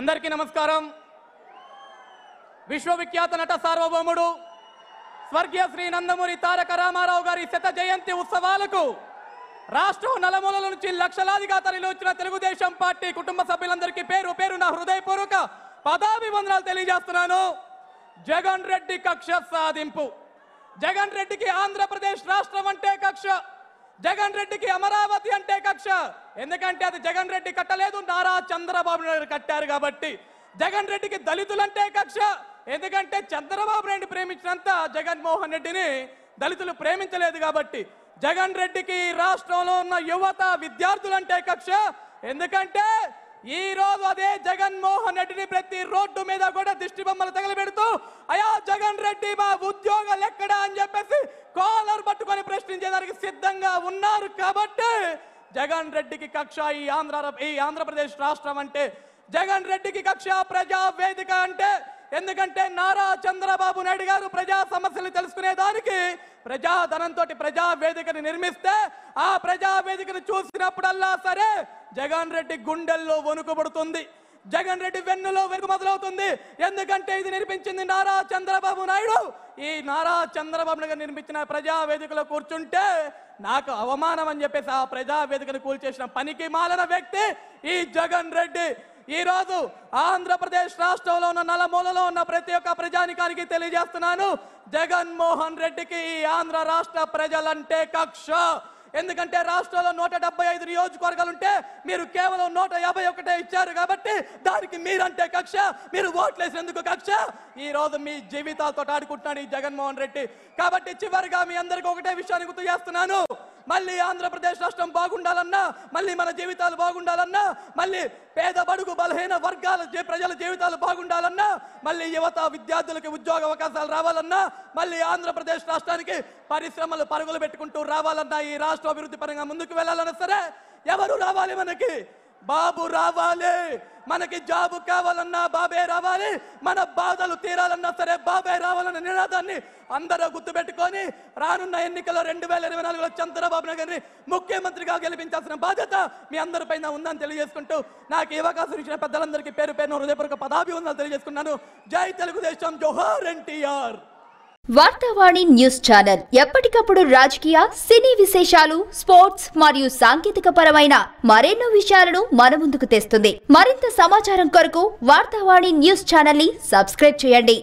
అందరికీ నమస్కారం విశ్వవిఖ్యాత నట సార్వభౌముడు స్వర్గీయ శ్రీ నందమూరి తారక రామారావు గారి శత జయంతి ఉత్సవాలకు రాష్ట్రం నలమూలల నుంచి లక్షలాదిగా తరలివచ్చిన తెలుగుదేశం పార్టీ కుటుంబ సభ్యులందరికీ పేరు పేరు నా హృదయపూర్వక పదాభివందనాలు తెలియజేస్తున్నాను జగన్ రెడ్డి కక్ష సాధింపు జగన్ రెడ్డికి ఆంధ్రప్రదేశ్ రాష్ట్రం అంటే కక్ష జగన్ రెడ్డికి అమరావతి అంటే కక్ష ఎందుకంటే అది జగన్ రెడ్డి కట్టలేదు నారా చంద్రబాబు నాయుడు కట్టారు కాబట్టి జగన్ రెడ్డికి దళితులంటే కక్ష ఎందుకంటే చంద్రబాబు నాయుడు ప్రేమించినంత జగన్మోహన్ రెడ్డిని దళితులు ప్రేమించలేదు కాబట్టి జగన్ రెడ్డికి రాష్ట్రంలో ఉన్న యువత విద్యార్థులంటే కక్ష ఎందుకంటే ఈ రోజు అదే జగన్మోహన్ రెడ్డిని ప్రతి రోడ్డు మీద కూడా దిష్టి బొమ్మలు తగలబెడుతూ అయా జగన్ రెడ్డి మా ఉద్యోగాలు ఎక్కడా అని చెప్పేసి కాలర్ పట్టుకొని ప్రశ్నించేదానికి సిద్ధంగా ఉన్నారు కాబట్టి జగన్ రెడ్డికి కక్ష ఈ ఆంధ్ర ఈ ఆంధ్రప్రదేశ్ రాష్ట్రం అంటే జగన్ రెడ్డికి కక్ష ప్రజా వేదిక అంటే ఎందుకంటే నారా చంద్రబాబు నాయుడు గారు ప్రజా సమస్యలు తెలుసుకునేదానికి ప్రజాధనంతో ప్రజా వేదికని నిర్మిస్తే ఆ ప్రజా వేదికను చూసినప్పుడల్లా సరే జగన్ రెడ్డి గుండెల్లో వణుకుబడుతుంది జగన్ రెడ్డి వెన్నులో వెనుక మొదలవుతుంది ఎందుకంటే ఇది నిర్మించింది నారా చంద్రబాబు నాయుడు ఈ నారా చంద్రబాబు నాయుడు నిర్మించిన ప్రజావేదికలో కూర్చుంటే నాకు అవమానం అని చెప్పేసి ఆ ప్రజావేదికను కూల్చేసిన పనికి మాలిన వ్యక్తి ఈ జగన్ రెడ్డి ఈరోజు ఆంధ్రప్రదేశ్ రాష్ట్రంలో ఉన్న నలమూలలో ఉన్న ప్రతి ఒక్క ప్రజానికానికి తెలియజేస్తున్నాను జగన్మోహన్ రెడ్డికి ఈ ఆంధ్ర రాష్ట్ర ప్రజలంటే కక్ష ఎందుకంటే రాష్ట్రంలో నూట డెబ్బై ఐదు నియోజకవర్గాలు ఉంటే మీరు కేవలం నూట యాభై ఒకటే ఇచ్చారు కాబట్టి దానికి మీరంటే కక్ష మీరు ఓట్లేసినందుకు కక్ష ఈ రోజు మీ జీవితాలతో ఆడుకుంటున్నాడు ఈ జగన్మోహన్ రెడ్డి కాబట్టి చివరిగా మీ అందరికీ ఒకటే విషయాన్ని గుర్తు చేస్తున్నాను మళ్ళీ ఆంధ్రప్రదేశ్ రాష్ట్రం బాగుండాలన్నా మళ్ళీ మన జీవితాలు బాగుండాలన్నా మళ్ళీ పేద బడుగు బలహీన వర్గాల ప్రజల జీవితాలు బాగుండాలన్నా మళ్ళీ యువత విద్యార్థులకి ఉద్యోగ అవకాశాలు రావాలన్నా మళ్ళీ ఆంధ్రప్రదేశ్ రాష్ట్రానికి పరిశ్రమలు పరుగులు పెట్టుకుంటూ రావాలన్నా ఈ రాష్ట్ర అభివృద్ధి పరంగా ముందుకు వెళ్ళాలన్నా సరే ఎవరు రావాలి మనకి బాబు రావాలి మనకి జాబు కావాలన్నా బాబే రావాలి మన బాధలు తీరాలన్నా సరే బాబే రావాలన్న నినాదాన్ని అందరూ గుర్తుపెట్టుకొని రానున్న ఎన్నికల్లో రెండు వేల ఇరవై నాలుగులో చంద్రబాబు నాయుడిని ముఖ్యమంత్రిగా గెలిపించాల్సిన బాధ్యత మీ అందరి పైన ఉందని తెలియజేసుకుంటూ నాకు ఈ అవకాశం ఇచ్చిన పెద్దలందరికీ పేరు పేరు హృదయపూర్వక ఉందని తెలియజేసుకున్నాను జై తెలుగుదేశం జోహార్ ఎన్టీఆర్ వార్తావాణి న్యూస్ ఛానల్ ఎప్పటికప్పుడు రాజకీయ సినీ విశేషాలు స్పోర్ట్స్ మరియు సాంకేతిక పరమైన మరెన్నో విషయాలను మన ముందుకు తెస్తుంది మరింత సమాచారం కొరకు వార్తావాణి న్యూస్ ఛానల్ ని సబ్స్క్రైబ్ చేయండి